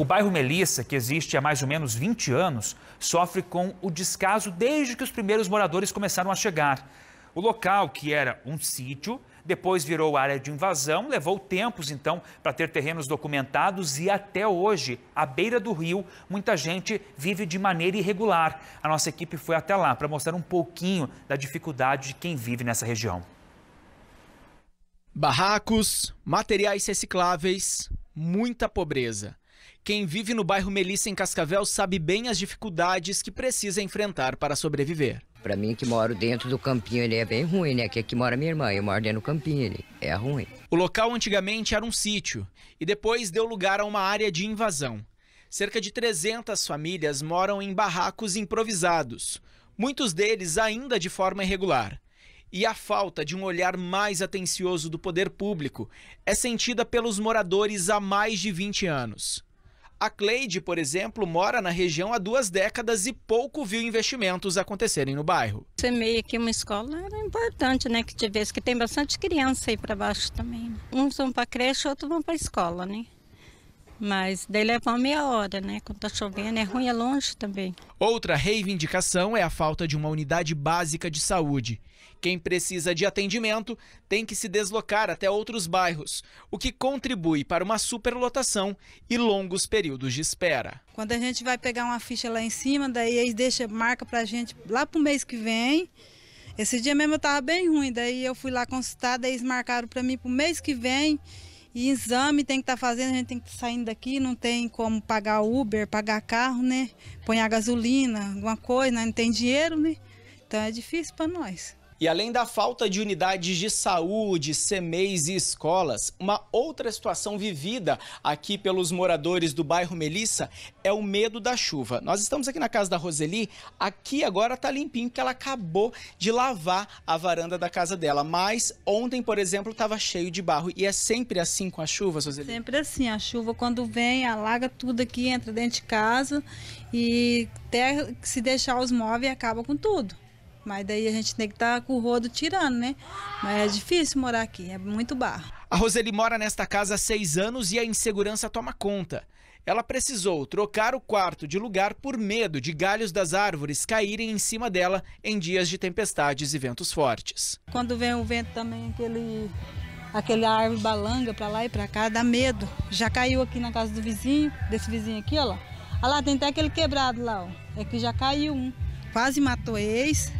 O bairro Melissa, que existe há mais ou menos 20 anos, sofre com o descaso desde que os primeiros moradores começaram a chegar. O local, que era um sítio, depois virou área de invasão, levou tempos então para ter terrenos documentados e até hoje, à beira do rio, muita gente vive de maneira irregular. A nossa equipe foi até lá para mostrar um pouquinho da dificuldade de quem vive nessa região. Barracos, materiais recicláveis, muita pobreza. Quem vive no bairro Melissa, em Cascavel, sabe bem as dificuldades que precisa enfrentar para sobreviver. Para mim, que moro dentro do campinho, ele é bem ruim, né? Que mora minha irmã, eu moro dentro do campinho, ele é ruim. O local antigamente era um sítio e depois deu lugar a uma área de invasão. Cerca de 300 famílias moram em barracos improvisados, muitos deles ainda de forma irregular. E a falta de um olhar mais atencioso do poder público é sentida pelos moradores há mais de 20 anos. A Cleide, por exemplo, mora na região há duas décadas e pouco viu investimentos acontecerem no bairro. meio aqui uma escola era importante, né, que tivesse, que tem bastante criança aí para baixo também. Né? Uns vão para creche, outros vão para escola, né? Mas daí leva uma meia hora, né? Quando tá chovendo, é ruim, é longe também. Outra reivindicação é a falta de uma unidade básica de saúde. Quem precisa de atendimento tem que se deslocar até outros bairros, o que contribui para uma superlotação e longos períodos de espera. Quando a gente vai pegar uma ficha lá em cima, daí eles deixam marca pra gente lá pro mês que vem. Esse dia mesmo eu tava bem ruim, daí eu fui lá consultar, daí eles marcaram para mim pro mês que vem e exame tem que estar tá fazendo, a gente tem que estar tá saindo daqui, não tem como pagar Uber, pagar carro, né? Põe a gasolina, alguma coisa, né? não tem dinheiro, né? Então é difícil para nós. E além da falta de unidades de saúde, semeis e escolas, uma outra situação vivida aqui pelos moradores do bairro Melissa é o medo da chuva. Nós estamos aqui na casa da Roseli, aqui agora está limpinho porque ela acabou de lavar a varanda da casa dela, mas ontem, por exemplo, estava cheio de barro e é sempre assim com a chuva, Roseli? Sempre assim, a chuva quando vem alaga tudo aqui, entra dentro de casa e até se deixar os móveis acaba com tudo. Mas daí a gente tem que estar tá com o rodo tirando, né? Mas é difícil morar aqui, é muito barro. A Roseli mora nesta casa há seis anos e a insegurança toma conta. Ela precisou trocar o quarto de lugar por medo de galhos das árvores caírem em cima dela em dias de tempestades e ventos fortes. Quando vem o vento também, aquele, aquele árvore balanga para lá e para cá, dá medo. Já caiu aqui na casa do vizinho, desse vizinho aqui, ó lá. Olha lá, tem até aquele quebrado lá, ó. É que já caiu um. Quase matou ex,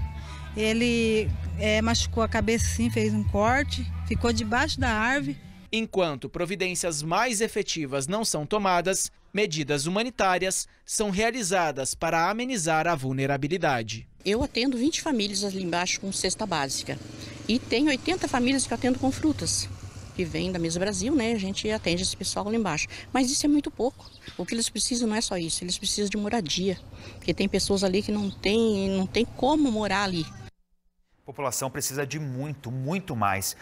ele é, machucou a cabeça sim, fez um corte, ficou debaixo da árvore. Enquanto providências mais efetivas não são tomadas, medidas humanitárias são realizadas para amenizar a vulnerabilidade. Eu atendo 20 famílias ali embaixo com cesta básica e tem 80 famílias que eu atendo com frutas. Que vem da Mesa Brasil, né? A gente atende esse pessoal lá embaixo. Mas isso é muito pouco. O que eles precisam não é só isso, eles precisam de moradia. Porque tem pessoas ali que não tem, não tem como morar ali. A população precisa de muito, muito mais.